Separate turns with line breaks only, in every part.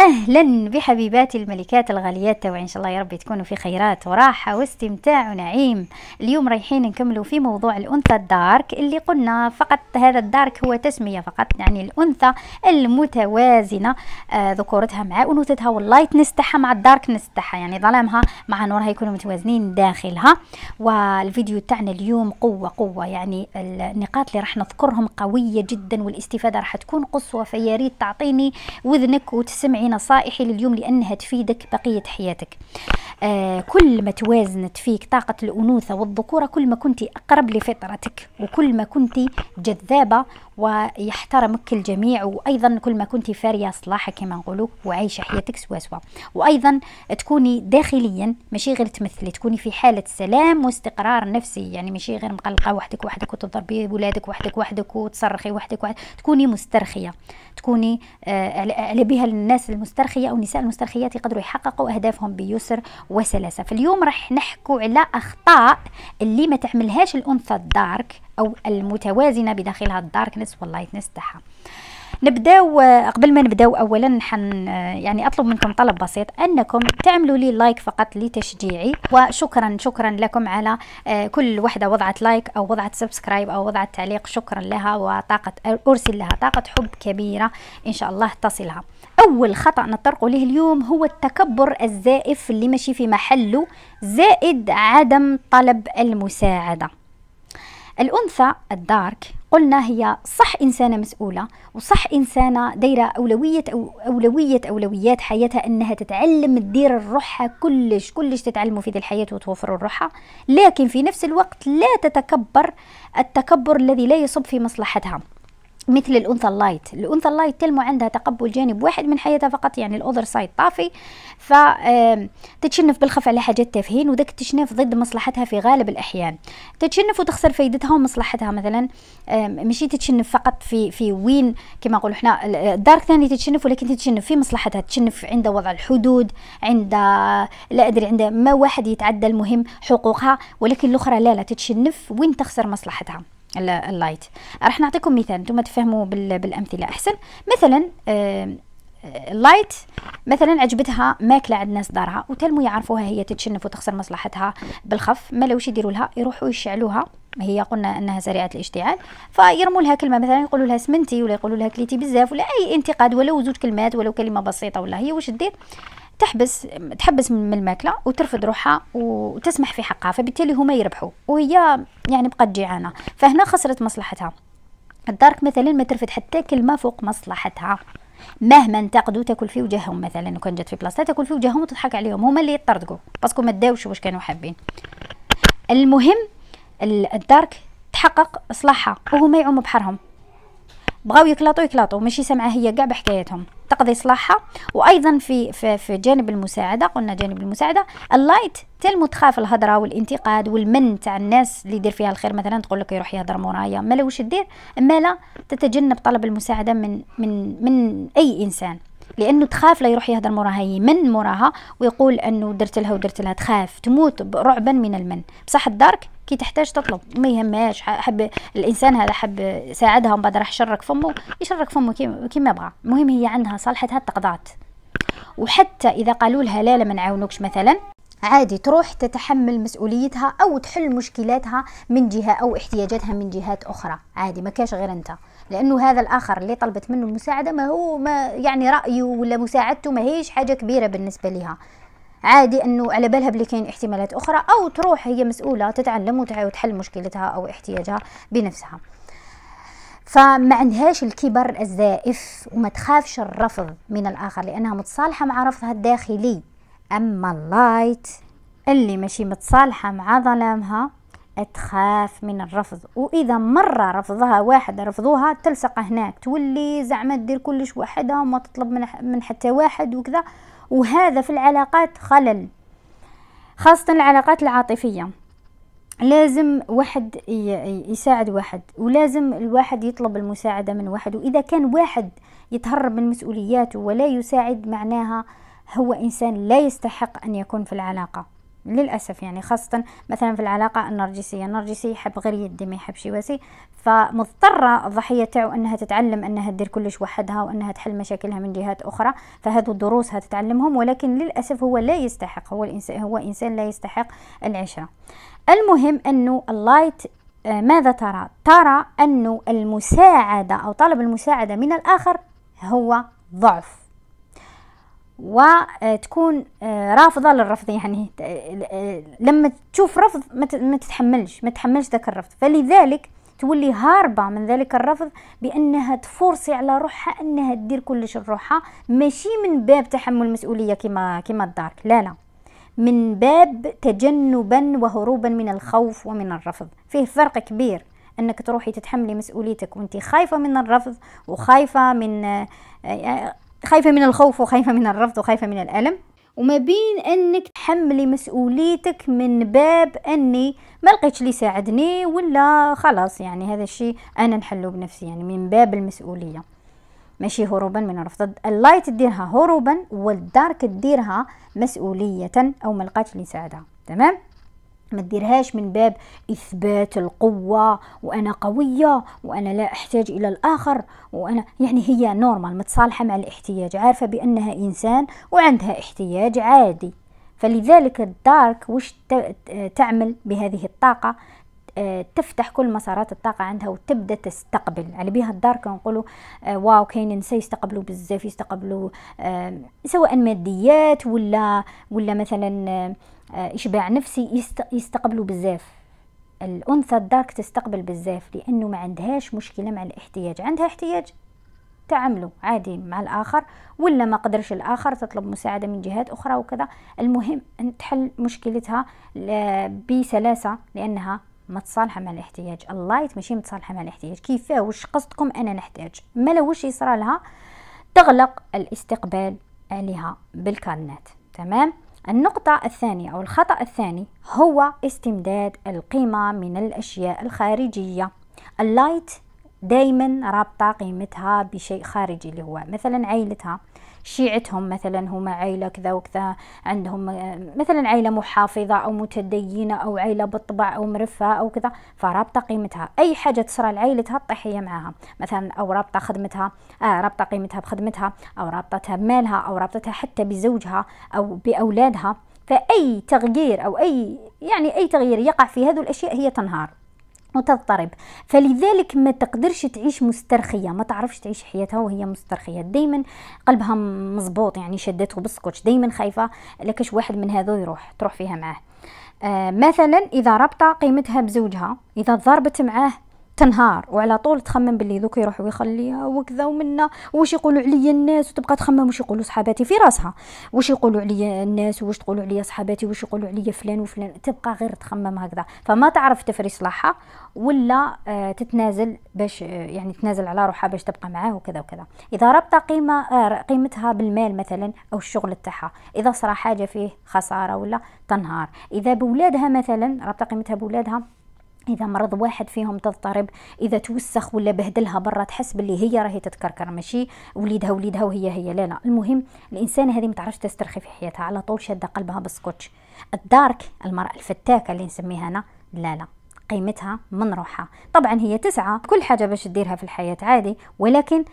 أهلا بحبيبات الملكات الغاليات ان شاء الله يا رب تكونوا في خيرات وراحة واستمتاع ونعيم اليوم رايحين نكملوا في موضوع الأنثى الدارك اللي قلنا فقط هذا الدارك هو تسمية فقط يعني الأنثى المتوازنة آه ذكورتها مع أنوثتها واللايتنس تاعها مع الداركنس تاعها يعني ظلامها مع نورها يكونوا متوازنين داخلها والفيديو تاعنا اليوم قوة قوة يعني النقاط اللي راح نذكرهم قوية جدا والاستفادة راح تكون قصوى فيا ريت تعطيني وذنك وتسمعي نصائحي لليوم لأنها تفيدك بقية حياتك آه كل ما توازنت فيك طاقة الأنوثة والذكورة كل ما كنت أقرب لفطرتك وكل ما كنت جذابة ويحترمك الجميع وايضا كل ما كنت فاريه صلاحك كما نقولوا وعايشه حياتك سوا سوا وايضا تكوني داخليا ماشي غير تمثلي تكوني في حاله سلام واستقرار نفسي يعني ماشي غير مقلقه وحدك وحدك وتضربي ولادك وحدك وحدك وتصرخي وحدك, وحدك تكوني مسترخيه تكوني آه على بها الناس المسترخيه او النساء المسترخيات يقدروا يحققوا اهدافهم بيسر وسلاسه فاليوم راح نحكوا على اخطاء اللي ما تعملهاش الانثى الدارك او المتوازنه بداخلها الداركنس واللايتنس تاعها نبداو آه، قبل ما نبداو اولا حن آه، يعني اطلب منكم طلب بسيط انكم تعملوا لي لايك فقط لتشجيعي وشكرا شكرا لكم على آه، كل وحده وضعت لايك او وضعت سبسكرايب او وضعت تعليق شكرا لها وطاقه ارسل لها طاقه حب كبيره ان شاء الله تصلها اول خطا نطرق له اليوم هو التكبر الزائف اللي ماشي في محله زائد عدم طلب المساعده الأنثى الدارك قلنا هي صح إنسانة مسؤولة وصح إنسانة دايرة أولوية أو أولوية أولويات حياتها أنها تتعلم تدير الروحة كلش كلش تتعلم في ذي الحياة وتوفر الروحة لكن في نفس الوقت لا تتكبر التكبر الذي لا يصب في مصلحتها مثل الانثى اللايت الانثى اللايت تلمع عندها تقبل جانب واحد من حياتها فقط يعني الاوذر سايد طافي ف تتشنف بالخف على حاجات تافهين وذاك التشنف ضد مصلحتها في غالب الاحيان تتشنف وتخسر فائدتها ومصلحتها مثلا ماشي تتشنف فقط في في وين كما نقولوا احنا الدارك ثاني تتشنف ولكن تتشنف في مصلحتها تتشنف عند وضع الحدود عند لا ادري عند ما واحد يتعدى المهم حقوقها ولكن الاخرى لا لا تتشنف وين تخسر مصلحتها اللايت راح نعطيكم مثال انتم تفهموا بالامثله احسن مثلا اللايت آه، مثلا عجبتها ماكله عند ناس دارها وتلمو يعرفوها هي تتشنف وتخسر مصلحتها بالخف ما لوش يديروا لها يروحوا يشعلوها هي قلنا انها سريعه الاشتعال فيرموا لها كلمه مثلا يقولوا لها سمنتي ولا يقولوا لها كليتي بزاف ولا اي انتقاد ولو زوج كلمات ولو كلمه بسيطه ولا هي واش دير تحبس تحبس من الماكله وترفض روحها وتسمح في حقها فبالتالي هما يربحوا وهي يعني بقات جيعانه فهنا خسرت مصلحتها الدارك مثلا ما ترفض حتى كلمه فوق مصلحتها مهما انتقدوا تاكل في وجههم مثلا وكان جات في بلاصتها تاكل في وجههم وتضحك عليهم هما اللي يطردقوا باسكو ما داوش واش كانوا حابين المهم الدارك تحقق اصلاحها وهما يعوموا بحرهم بغاو يكلاطو يكلاطو ماشي سامعه هي كاع بحكايتهم تقضي صلاحها وايضا في في, في جانب المساعده قلنا جانب المساعده اللايت تلمو تخاف الهضره والانتقاد والمن تاع الناس اللي يدير فيها الخير مثلا تقول لك يروح يهضر مورايا ما لوش دير اما لا تتجنب طلب المساعده من من من اي انسان لانه تخاف لا يروح يهدر موراها يمن موراها ويقول انه درت لها ودرت لها تخاف تموت رعبا من المن بصح الدارك كي تحتاج تطلب ما يهمهاش حب الانسان هذا حب ساعدها ومن بعد راح يشرك فمه يشرك فمه كيما بغى المهم هي عندها صالحتها تقضات وحتى اذا قالوا لها لا لا ما نعاونوكش مثلا عادي تروح تتحمل مسؤوليتها او تحل مشكلاتها من جهه او احتياجاتها من جهات اخرى عادي ما كاش غير انت لانه هذا الاخر اللي طلبت منه المساعده ما هو ما يعني رايه ولا مساعدته ما هيش حاجه كبيره بالنسبه لها عادي انه على بالها بلي كاين احتمالات اخرى او تروح هي مسؤوله تتعلم وتحل مشكلتها او احتياجها بنفسها فما عندهاش الكبر الزائف وما تخافش الرفض من الاخر لانها متصالحه مع رفضها الداخلي اما اللايت اللي ماشي متصالحه مع ظلامها تخاف من الرفض واذا مره رفضها واحد رفضوها تلصق هناك تولي زعما دير كلش وحدها وما تطلب من, من حتى واحد وكذا وهذا في العلاقات خلل خاصه العلاقات العاطفيه لازم واحد يساعد واحد ولازم الواحد يطلب المساعدة من واحد وإذا كان واحد يتهرب من مسؤولياته ولا يساعد معناها هو إنسان لا يستحق أن يكون في العلاقة للأسف يعني خاصة مثلا في العلاقة النرجسية النرجسي يحب غير يدي ما يحبش يواسي فمضطرة الضحية تاعو أنها تتعلم أنها تدير كلش وحدها وأنها تحل مشاكلها من جهات أخرى فهذو دروسها تتعلمهم ولكن للأسف هو لا يستحق هو الإنسان هو إنسان لا يستحق العشرة المهم أنه اللايت آه، ماذا ترى؟ ترى أنه المساعدة أو طلب المساعدة من الآخر هو ضعف وتكون آه، رافضة للرفض يعني آه، لما تشوف رفض ما تتحملش ما تتحملش ذاك الرفض فلذلك تولي هاربة من ذلك الرفض بأنها تفرصي على روحها أنها تدير كلش لروحها ماشي من باب تحمل المسؤولية كما كما الدارك لا لا من باب تجنبا وهروبا من الخوف ومن الرفض فيه فرق كبير انك تروحي تتحملي مسؤوليتك وانت خايفه من الرفض وخايفه من آه، خايفة من الخوف وخايفة من الرفض وخايفة من الألم وما بين انك تحملي مسؤوليتك من باب اني ما لقيتش اللي يساعدني ولا خلاص يعني هذا الشيء انا نحله بنفسي يعني من باب المسؤوليه ماشي هروبا من الرفض اللايت تديرها هروبا والدارك تديرها مسؤوليه او ما لقيتش اللي يساعدها تمام ما تديرهاش من باب اثبات القوه وانا قويه وانا لا احتاج الى الاخر وانا يعني هي نورمال متصالحه مع الاحتياج عارفه بانها انسان وعندها احتياج عادي فلذلك الدارك وش تعمل بهذه الطاقه آه، تفتح كل مسارات الطاقة عندها وتبدأ تستقبل على بها الدارك كنقولوا آه، واو كاين نساء يستقبلوا بزاف يستقبلوا سواء ماديات ولا ولا مثلا آه، إشباع نفسي يستقبلوا بزاف الأنثى الدارك تستقبل بزاف لأنه ما عندهاش مشكلة مع الاحتياج عندها احتياج تعاملوا عادي مع الآخر ولا ما قدرش الآخر تطلب مساعدة من جهات أخرى وكذا المهم أن تحل مشكلتها بسلاسة لأنها متصالحة مع الاحتياج اللايت ماشي متصالحة مع الاحتياج كيفاه واش قصدكم أنا نحتاج ما لوش يصرى لها تغلق الاستقبال عليها بالكالنات تمام النقطة الثانية أو الخطأ الثاني هو استمداد القيمة من الأشياء الخارجية اللايت دايما رابطة قيمتها بشيء خارجي اللي هو مثلا عيلتها شيعتهم مثلا هم عيلة كذا وكذا عندهم آه، مثلا عيلة محافظة أو متدينة أو عيلة بالطبع أو مرفة أو كذا فرابطة قيمتها أي حاجة تصير لعائلتها تطيحية معاها مثلا أو رابطة خدمتها آه رابطة قيمتها بخدمتها أو رابطتها بمالها أو رابطتها حتى بزوجها أو بأولادها فأي تغيير أو أي يعني أي تغيير يقع في هذه الأشياء هي تنهار وتضطرب فلذلك ما تقدرش تعيش مسترخية ما تعرفش تعيش حياتها وهي مسترخية دايما قلبها مزبوط يعني شدته بالسكوتش دايما خايفة لكش واحد من هذو يروح تروح فيها معاه آه مثلا إذا ربط قيمتها بزوجها إذا ضربت معاه تنهار وعلى طول تخمم باللي ذوك يروحوا يخليها وكذا ومنا واش يقولوا عليا الناس وتبقى تخمم واش يقولوا صحاباتي في راسها واش يقولوا عليا الناس واش تقولوا عليا صحاباتي واش يقولوا عليا فلان وفلان تبقى غير تخمم هكذا فما تعرف تفري صلاحها ولا آه، تتنازل باش آه، يعني تنازل على روحها باش تبقى معاه وكذا وكذا اذا ربطت قيمه آه، قيمتها بالمال مثلا او الشغل تاعها اذا صرا حاجه فيه خساره ولا تنهار اذا بولادها مثلا ربطت قيمتها بولادها اذا مرض واحد فيهم تضطرب اذا توسخ ولا بهدلها برا تحس باللي هي راهي تتكركر ماشي وليدها وليدها وهي هي لا لا المهم الانسانه هذه ما تعرفش تسترخي في حياتها على طول شاده قلبها بسكوتش الدارك المراه الفتاكه اللي نسميها انا لا لا قيمتها من روحها طبعا هي تسعى كل حاجه باش تديرها في الحياه عادي ولكن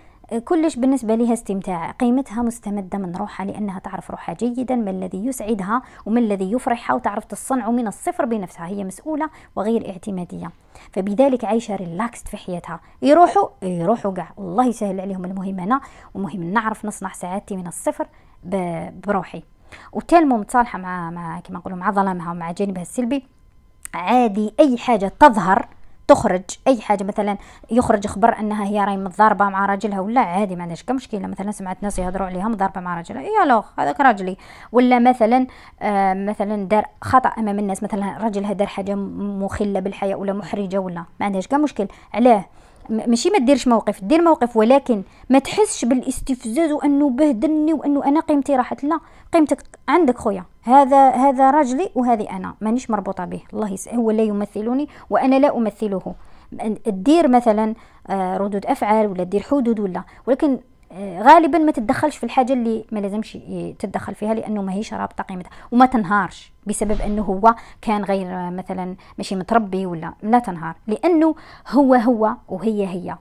كلش بالنسبة لها استمتاع قيمتها مستمدة من روحها لأنها تعرف روحها جيدا ما الذي يسعدها وما الذي يفرحها وتعرف تصنع من الصفر بنفسها هي مسؤولة وغير اعتمادية فبذلك عايشة ريلاكست في حياتها يروحوا يروحوا قاع الله يسهل عليهم المهم أنا ومهم نعرف نصنع سعادتي من الصفر بروحي وتالمو متصالحة مع مع كما نقولوا مع ظلامها ومع جانبها السلبي عادي أي حاجة تظهر تخرج اي حاجه مثلا يخرج خبر انها هي راهي متضاربه مع راجلها ولا عادي ما عندهاش مشكله مثلا سمعت ناس يهضروا عليها متضاربه مع راجلها يا لوخ هذاك راجلي ولا مثلا آه مثلا دار خطا امام الناس مثلا راجلها دار حاجه مخله بالحياه ولا محرجه ولا ما عندهاش كمشكل علاه ماشي ما ديرش موقف دير موقف ولكن ما تحسش بالاستفزاز وانه بهدلني وانه انا قيمتي راحت لا قيمتك عندك خويا هذا هذا راجلي وهذه انا مانيش مربوطه به الله يس هو لا يمثلني وانا لا امثله دير مثلا آه، ردود افعال ولا دير حدود ولا ولكن غالبا ما تتدخلش في الحاجه اللي ما لازمش تتدخل فيها لانه ما هيش رابطه قيمتها وما تنهارش بسبب انه هو كان غير آه، مثلا ماشي متربي ولا لا تنهار لانه هو هو وهي هي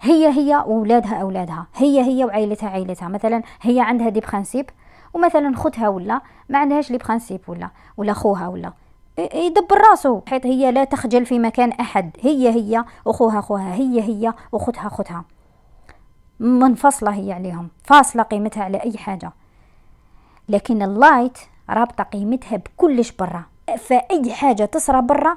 هي هي واولادها اولادها هي هي وعائلتها عائلتها مثلا هي عندها دي برانسيب ومثلا خوتها ولا ما عندهاش لي برانسيب ولا ولا خوها ولا يدبر راسه حيث هي لا تخجل في مكان احد هي هي وخوها خوها هي هي واختها خوتها منفصلة هي عليهم فاصلة قيمتها على أي حاجة لكن اللايت رابطة قيمتها بكلش برا فأي حاجة تصرى برا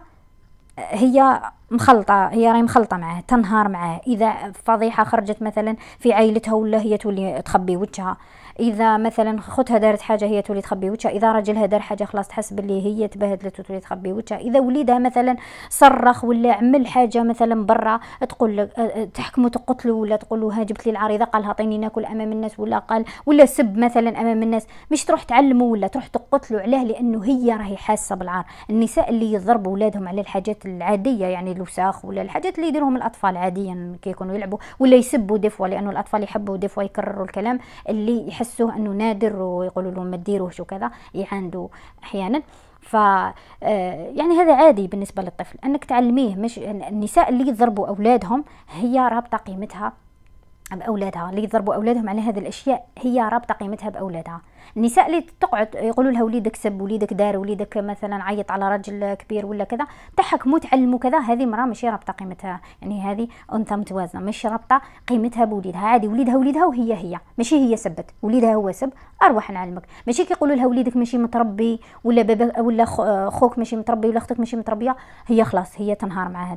هي مخلطة هي راهي مخلطة معاه تنهار معاه إذا فضيحة خرجت مثلا في عائلتها ولا هي تولي تخبي وجهها اذا مثلا خوتها دارت حاجه هي تولي تخبي وجهها اذا راجلها دار حاجه خلاص تحس باللي هي تبهدلت وتولي تخبي وجهها اذا وليدها مثلا صرخ ولا عمل حاجه مثلا برا تقول لك تحكمه تقتله ولا تقول له جبت لي العريضه قال عطيني ناكل امام الناس ولا قال ولا سب مثلا امام الناس مش تروح تعلمه ولا تروح تقتله عليه لانه هي راهي حاسه بالعار النساء اللي يضربوا ولادهم على الحاجات العاديه يعني الوساخ ولا الحاجات اللي يديرهم الاطفال عاديا كي يكونوا يلعبوا ولا يسبوا دفوا لانه الاطفال يحبوا دفوا يكرروا الكلام اللي يحس يحسوه انه نادر ويقولوا لهم ما تديروهش وكذا يعاندوا احيانا ف آه، يعني هذا عادي بالنسبه للطفل انك تعلميه مش النساء اللي يضربوا اولادهم هي رابطه قيمتها باولادها اللي يضربوا اولادهم على هذه الاشياء هي رابطه قيمتها باولادها النساء اللي تقعد يقولوا لها وليدك سب وليدك دار وليدك مثلا عيط على راجل كبير ولا كذا تحكموا تعلموا كذا هذه مراه ماشي رابطه قيمتها يعني هذه انثى متوازنه ماشي رابطه قيمتها بوليدها عادي وليدها وليدها وهي هي ماشي هي سبت وليدها هو سب اروح نعلمك ماشي كيقولوا لها وليدك ماشي متربي ولا بابا ولا آه، خوك ماشي متربي ولا اختك ماشي متربيه هي خلاص هي تنهار معها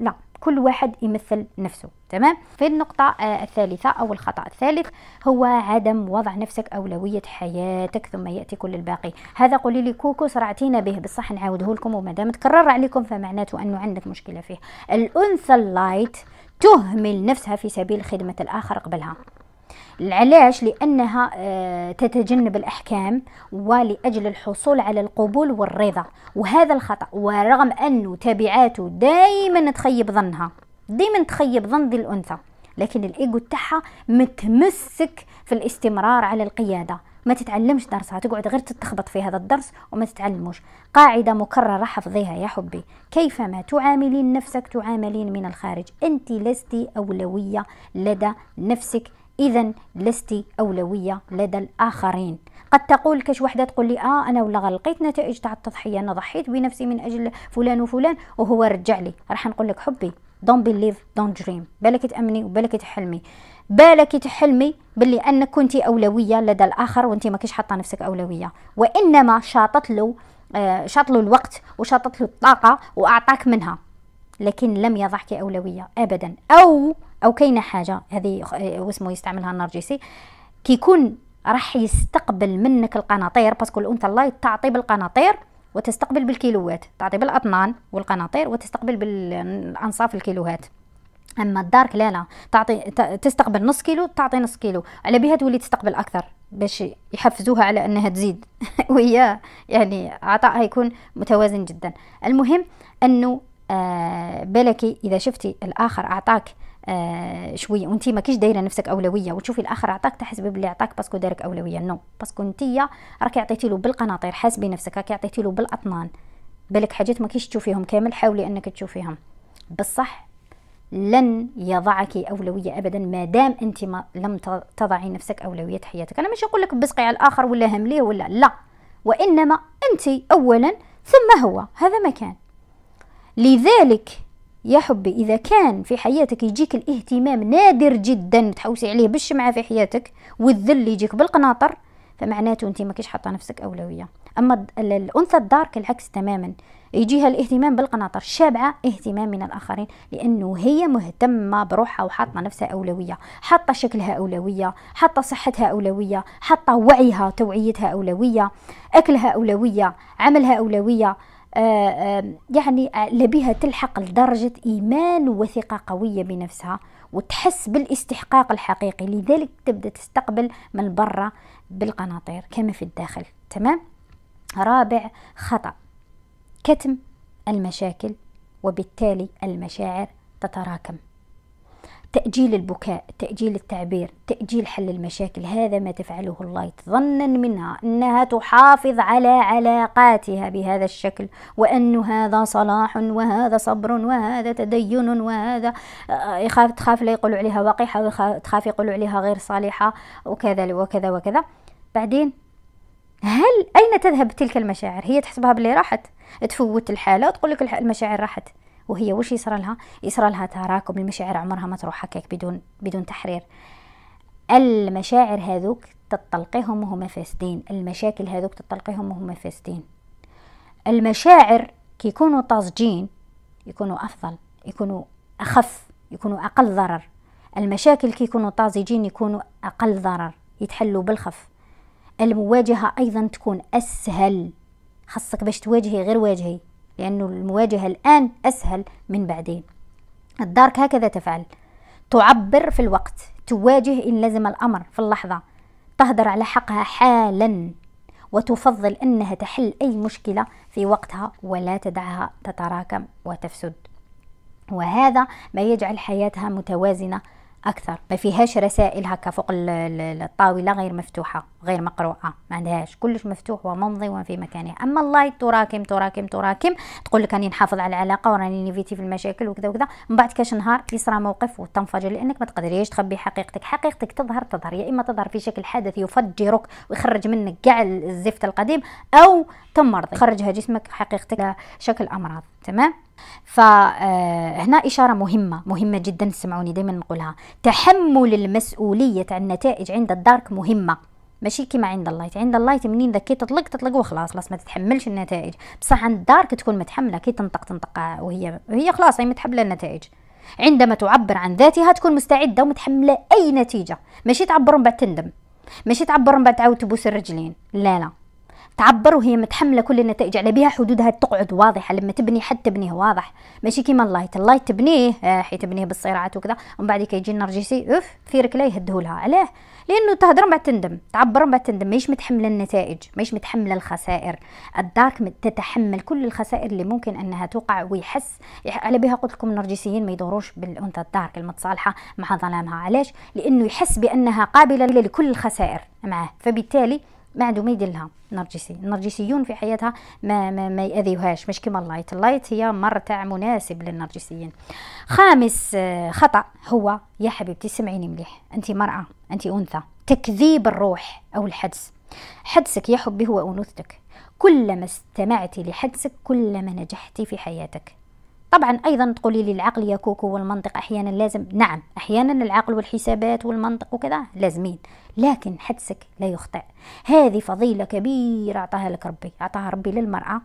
لا كل واحد يمثل نفسه تمام في النقطة آه، الثالثة أو الخطأ الثالث هو عدم وضع نفسك أولوية حياتك ثم يأتي كل الباقي هذا قولي لي كوكو صرعتينا به بصح نعاوده لكم وما دام تكرر عليكم فمعناته أنه عندك مشكلة فيه الأنثى اللايت تهمل نفسها في سبيل خدمة الآخر قبلها علاش لأنها آه، تتجنب الأحكام ولأجل الحصول على القبول والرضا وهذا الخطأ ورغم أنه تبعاته دائما تخيب ظنها دائما تخيب ظن ذي الأنثى لكن الإيجو تاعها متمسك في الاستمرار على القيادة ما تتعلمش درسها تقعد غير تتخبط في هذا الدرس وما تتعلموش قاعدة مكررة حفظيها يا حبي كيفما تعاملين نفسك تعاملين من الخارج أنت لست أولوية لدى نفسك إذا لست أولوية لدى الآخرين قد تقول كش وحدة تقول لي آه أنا ولا غلقيت نتائج تاع التضحية أنا ضحيت بنفسي من أجل فلان وفلان وهو رجع لي راح نقول لك حبي دون بيليف دون دريم بالك تأمني وبالك تحلمي بالك تحلمي باللي أنك كنت أولوية لدى الآخر وأنت ما كش حاطة نفسك أولوية وإنما شاطت له آه، شاط له الوقت وشاطت له الطاقة وأعطاك منها لكن لم يضعك أولوية أبدا أو او كاينه حاجه هذه واسمو يستعملها النرجسي كيكون راح يستقبل منك القناطير باسكو الانثى الله تعطي بالقناطير وتستقبل بالكيلوات تعطي بالاطنان والقناطير وتستقبل بالانصاف الكيلوهات اما الدارك لا لا تعطي تستقبل نص كيلو تعطي نص كيلو على بها تولي تستقبل اكثر باش يحفزوها على انها تزيد وهي يعني عطائها يكون متوازن جدا المهم انه آه بلكي اذا شفتي الاخر اعطاك آه، شويه وانت ماكيش دايره نفسك اولويه وتشوفي الاخر عطاك تحسبي باللي عطاك باسكو دارك اولويه نو باسكو انت راكي عطيتي له بالقناطير حاسبي نفسك راكي عطيتي له بالاطنان بالك حاجات ماكيش تشوفيهم كامل حاولي انك تشوفيهم بالصح لن يضعك اولويه ابدا ما دام انت ما لم تضعي نفسك اولويه حياتك انا مش نقول لك بسقي على الاخر ولا همليه ولا لا وانما انت اولا ثم هو هذا ما كان لذلك يا حبي إذا كان في حياتك يجيك الاهتمام نادر جدا تحوسي عليه بالشمعة في حياتك والذل يجيك بالقناطر فمعناته أنت ما كيش حاطة نفسك أولوية أما الأنثى الدارك العكس تماما يجيها الاهتمام بالقناطر شابعة اهتمام من الآخرين لأنه هي مهتمة بروحها وحاطة نفسها أولوية حاطة شكلها أولوية حاطة صحتها أولوية حاطة وعيها توعيتها أولوية أكلها أولوية عملها أولوية آه، يعني آه، لبها تلحق لدرجة إيمان وثقة قوية بنفسها وتحس بالاستحقاق الحقيقي لذلك تبدأ تستقبل من برا بالقناطير كما في الداخل تمام رابع خطأ كتم المشاكل وبالتالي المشاعر تتراكم تأجيل البكاء تأجيل التعبير تأجيل حل المشاكل هذا ما تفعله اللايت ظنا منها أنها تحافظ على علاقاتها بهذا الشكل وأن هذا صلاح وهذا صبر وهذا تدين وهذا آه، يخاف تخاف لا يقولوا عليها وقحة تخاف يقولوا عليها غير صالحة وكذا وكذا وكذا بعدين هل أين تذهب تلك المشاعر هي تحسبها بلي راحت تفوت الحالة وتقول لك المشاعر راحت وهي وش يصير لها يصير لها تراكم المشاعر عمرها ما تروح هكاك بدون بدون تحرير المشاعر هذوك تطلقيهم وهم فاسدين المشاكل هذوك تطلقيهم وهم فاسدين المشاعر كي يكونوا طازجين يكونوا أفضل يكونوا أخف يكونوا أقل ضرر المشاكل كي يكونوا طازجين يكونوا أقل ضرر يتحلوا بالخف المواجهة أيضا تكون أسهل خاصك باش تواجهي غير واجهي لأنه المواجهة الآن أسهل من بعدين الدارك هكذا تفعل تعبر في الوقت تواجه إن لزم الأمر في اللحظة تهدر على حقها حالا وتفضل أنها تحل أي مشكلة في وقتها ولا تدعها تتراكم وتفسد وهذا ما يجعل حياتها متوازنة اكثر ما فيهاش رسائل هكا فوق الطاوله غير مفتوحه غير مقروءه ما عندهاش كلش مفتوح وممضي وفي في مكانه اما اللايت تراكم تراكم تراكم تقول لك راني نحافظ على العلاقه وراني نيفيتي في المشاكل وكذا وكذا من بعد كاش نهار يصرى موقف وتنفجر لانك ما تقدريش تخبي حقيقتك حقيقتك تظهر تظهر يا اما تظهر في شكل حدث يفجرك ويخرج منك كاع الزفت القديم او تمرضي خرجها جسمك حقيقتك شكل امراض تمام فهنا آه، إشارة مهمة مهمة جدا سمعوني دايما نقولها تحمل المسؤولية عن النتائج عند الدارك مهمة ماشي كيما عند اللايت عند اللايت منين ذكي كي تطلق تطلق وخلاص خلاص ما تتحملش النتائج بصح عند الدارك تكون متحمله كي تنطق تنطق وهي هي خلاص هي متحمله النتائج عندما تعبر عن ذاتها تكون مستعده ومتحمله اي نتيجه ماشي تعبر من بعد تندم ماشي تعبر من بعد تعاود تبوس الرجلين لا لا تعبر وهي متحمله كل النتائج على بها حدودها تقعد واضحه لما تبني حد تبنيه واضح ماشي كيما اللايت اللايت تبنيه آه، حي تبنيه بالصراعات وكذا ومن بعد كيجي النرجسي اوف في ركله يهدهولها علاه لانه تهضر بعد تندم تعبر بعد تندم ماهيش متحمله النتائج ماهيش متحمله الخسائر الدارك تتحمل كل الخسائر اللي ممكن انها توقع ويحس على بها قلت لكم النرجسيين ما يدوروش بالانثى الدارك المتصالحه مع ظلامها علاش لانه يحس بانها قابله لكل الخسائر معاه فبالتالي ما عنده ما يدير لها نرجسي النرجسيون في حياتها ما ما, ما ياذيوهاش مش كيما اللايت اللايت هي مرتع مناسب للنرجسيين خامس آه، خطا هو يا حبيبتي سمعيني مليح انت مراه انت انثى تكذيب الروح او الحدس حدسك يا حبي هو انوثتك كلما استمعت لحدسك كلما نجحت في حياتك طبعا ايضا تقولي لي العقل يا كوكو والمنطق احيانا لازم نعم احيانا العقل والحسابات والمنطق وكذا لازمين لكن حدسك لا يخطئ هذه فضيله كبيره اعطاها لك ربي اعطاها ربي للمراه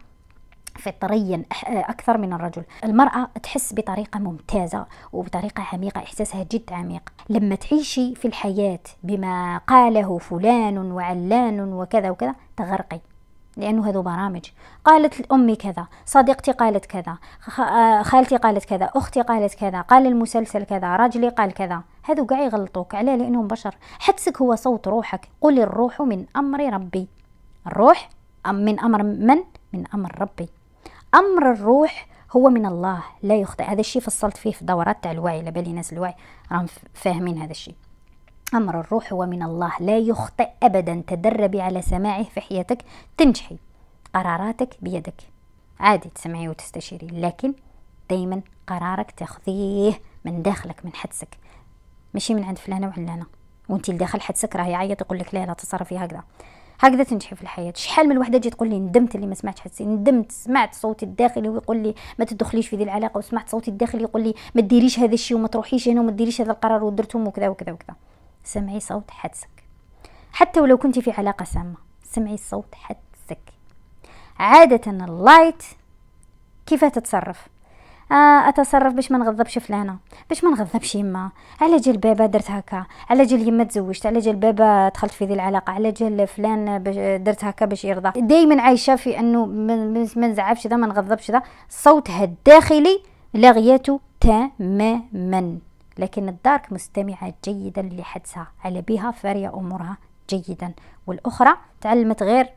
فطريا اكثر من الرجل المراه تحس بطريقه ممتازه وبطريقه عميقه احساسها جد عميق لما تعيشي في الحياه بما قاله فلان وعلان وكذا وكذا تغرقي لأنه هذو برامج قالت أمي كذا صديقتي قالت كذا آه، خالتي قالت كذا أختي قالت كذا قال المسلسل كذا راجلي قال كذا هذو قاع يغلطوك على لأنهم بشر حدسك هو صوت روحك قل الروح من أمر ربي الروح من أمر من؟ من أمر ربي أمر الروح هو من الله لا يخطئ هذا الشيء فصلت فيه في دورات تاع الوعي لبالي ناس الوعي راهم فاهمين هذا الشيء أمر الروح هو من الله لا يخطئ أبدا تدربي على سماعه في حياتك تنجحي قراراتك بيدك عادي تسمعي وتستشيري لكن دايما قرارك تاخذيه من داخلك من حدسك ماشي من عند فلانة وعلانة وانت لداخل حدسك راهي يعيط يقول لك لا لا تصرفي هكذا هكذا تنجحي في الحياه شحال من وحده تجي تقول لي ندمت اللي ما سمعتش حدسي ندمت سمعت صوتي الداخلي ويقول لي ما تدخليش في ذي العلاقه وسمعت صوتي الداخلي يقول لي ما ديريش هذا الشيء وما تروحيش هنا وما ديريش هذا القرار ودرتهم وكذا وكذا وكذا سمعي صوت حدسك حتى ولو كنت في علاقة سامة سمعي صوت حدسك عادة اللايت كيف تتصرف آه، اتصرف باش ما نغضبش فلانه باش ما نغضبش يما على جال بابا درت هكا على جال يما تزوجت على جال بابا دخلت في ذي العلاقه على جال فلان درت هكا باش يرضى دائما عايشه في انه ما نزعفش ذا ما نغضبش ذا صوتها الداخلي لغيته تماما لكن الدارك مستمعة جيدا لحدسها على بها فارية أمورها جيدا والأخرى تعلمت غير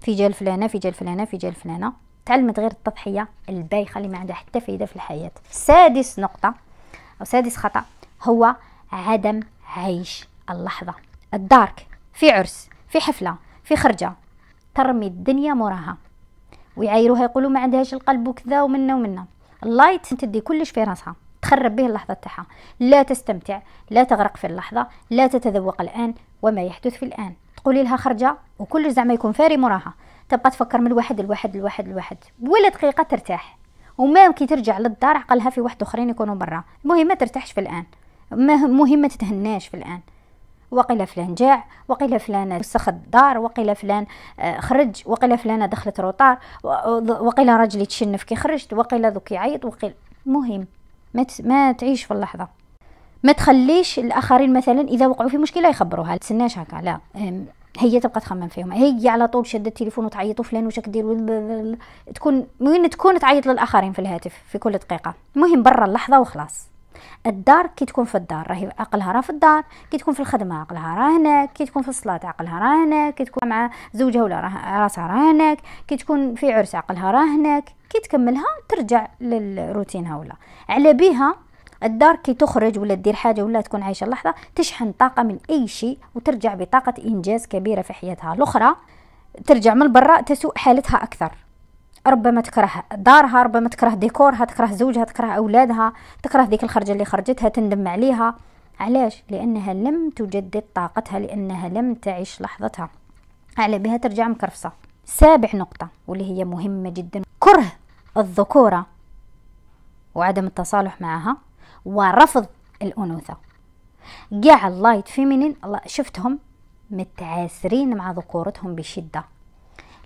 في جال فلانة في جال فلانة في جال فلانة تعلمت غير التضحية البايخة اللي ما عندها حتى فايدة في الحياة سادس نقطة أو سادس خطأ هو عدم عيش اللحظة الدارك في عرس في حفلة في خرجة ترمي الدنيا مراها ويعايروها يقولوا ما عندهاش القلب وكذا ومنا ومنا اللايت تدي كلش في راسها تخرب به اللحظة تاعها لا تستمتع لا تغرق في اللحظة لا تتذوق الآن وما يحدث في الآن تقولي لها خرجة وكل زعما يكون فاري موراها تبقى تفكر من الواحد الواحد الواحد الواحد ولا دقيقة ترتاح وما كي ترجع للدار عقلها في واحد اخرين يكونوا برا المهم ما ترتاحش في الان المهم ما تتهناش في الان وقيل فلان جاع وقيل فلان وسخ الدار وقيل فلان آه، خرج وقيل فلانة دخلت روطار وقيل راجلي تشنف كي خرجت وقيل ذوك يعيط وقيل مهم ما, ما تعيش في اللحظه ما تخليش الاخرين مثلا اذا وقعوا في مشكله يخبروها تسناش هكا لا هي تبقى تخمم فيهم هي على طول شاده التليفون وتعيط فلان واش كدير تكون وين تكون تعيط للاخرين في الهاتف في كل دقيقه المهم برا اللحظه وخلاص الدار كي تكون في الدار راهي عقلها راه في الدار كي تكون في الخدمه عقلها راه هناك كي تكون في الصلاه عقلها راه هناك كي تكون مع زوجها ولا راسها راه هناك كي تكون في عرس عقلها راه هناك كي تكملها ترجع للروتينها ولا على بيها الدار كي تخرج ولا دير حاجه ولا تكون عايشه اللحظه تشحن طاقه من اي شيء وترجع بطاقه انجاز كبيره في حياتها الاخرى ترجع من برا تسوء حالتها اكثر ربما تكره دارها ربما تكره ديكورها تكره زوجها تكره أولادها تكره ذيك الخرجة اللي خرجتها تندم عليها علاش لأنها لم تجدد طاقتها لأنها لم تعيش لحظتها على بها ترجع مكرفصة سابع نقطة واللي هي مهمة جدا كره الذكورة وعدم التصالح معها ورفض الأنوثة قاع اللايت فيمينين شفتهم متعاسرين مع ذكورتهم بشدة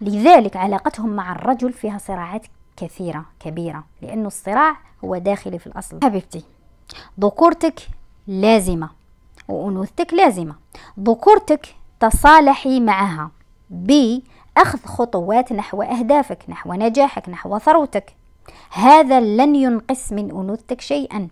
لذلك علاقتهم مع الرجل فيها صراعات كثيرة كبيرة لأن الصراع هو داخلي في الأصل حبيبتي ذكورتك لازمة وأنوثتك لازمة ذكورتك تصالحي معها بأخذ خطوات نحو أهدافك نحو نجاحك نحو ثروتك هذا لن ينقص من أنوثتك شيئا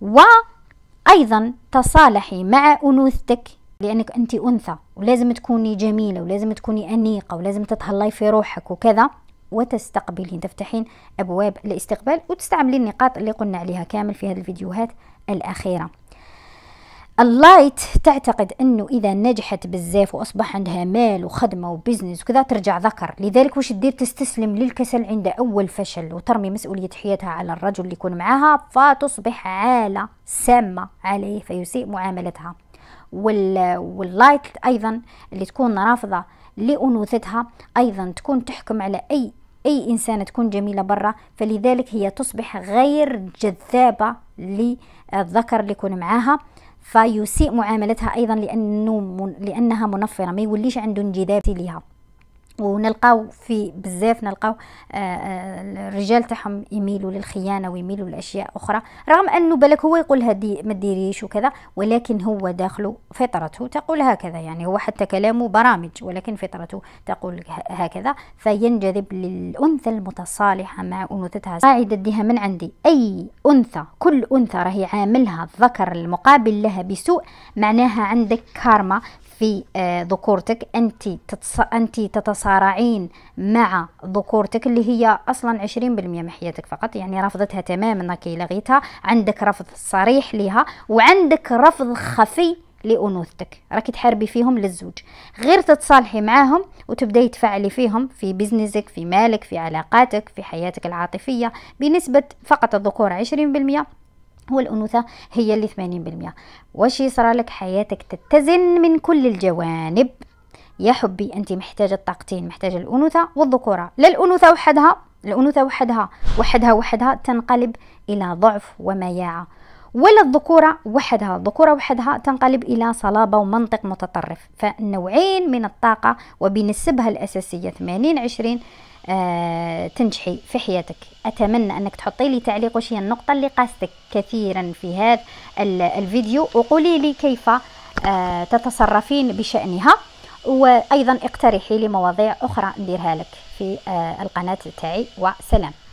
وأيضا تصالحي مع أنوثتك لانك انت انثى ولازم تكوني جميله ولازم تكوني انيقه ولازم تتهلاي في روحك وكذا وتستقبلين تفتحين ابواب الاستقبال وتستعملين النقاط اللي قلنا عليها كامل في هذه الفيديوهات الاخيره اللايت تعتقد انه اذا نجحت بزاف واصبح عندها مال وخدمه وبزنس وكذا ترجع ذكر لذلك وش تدير تستسلم للكسل عند اول فشل وترمي مسؤوليه حياتها على الرجل اللي يكون معها فتصبح عاله سامه عليه فيسيء معاملتها واللايت ايضا اللي تكون رافضه لانوثتها ايضا تكون تحكم على اي اي انسانه تكون جميله برا فلذلك هي تصبح غير جذابه للذكر اللي يكون معاها فيسيء معاملتها ايضا لانه لانها منفره ما يوليش عنده انجذاب ليها ونلقاو في بزاف نلقاو آه، آه، الرجال تاعهم يميلوا للخيانه ويميلوا لاشياء اخرى رغم انه بالك هو يقول هذه ما ديريش وكذا ولكن هو داخله فطرته تقول هكذا يعني هو حتى كلامه برامج ولكن فطرته تقول هكذا فينجذب للانثى المتصالحه مع انوثتها قاعده ديها من عندي اي انثى كل انثى راهي عاملها الذكر المقابل لها بسوء معناها عندك كارما في آه، ذكورتك انت انت تتصارعين مع ذكورتك اللي هي اصلا 20% من حياتك فقط يعني رفضتها تماما كي لغيتها عندك رفض صريح لها وعندك رفض خفي لانوثتك راكي تحاربي فيهم للزوج غير تتصالحي معاهم وتبداي تفعلي فيهم في بزنسك في مالك في علاقاتك في حياتك العاطفيه بنسبه فقط الذكور 20% والأنوثة هي اللي 80% واش يصرى لك حياتك تتزن من كل الجوانب يا حبي أنت محتاجة الطاقتين محتاجة الأنوثة والذكورة لا الأنوثة وحدها الأنوثة وحدها وحدها وحدها تنقلب إلى ضعف ومياعة ولا الذكورة وحدها الذكورة وحدها تنقلب إلى صلابة ومنطق متطرف فنوعين من الطاقة وبنسبها الأساسية 80 20 آه تنجحي في حياتك أتمنى أنك تحطي لي تعليق وش هي النقطة اللي قاستك كثيرا في هذا الفيديو وقولي لي كيف آه تتصرفين بشأنها وأيضا اقترحي لي مواضيع أخرى نديرها لك في آه القناة تاعي وسلام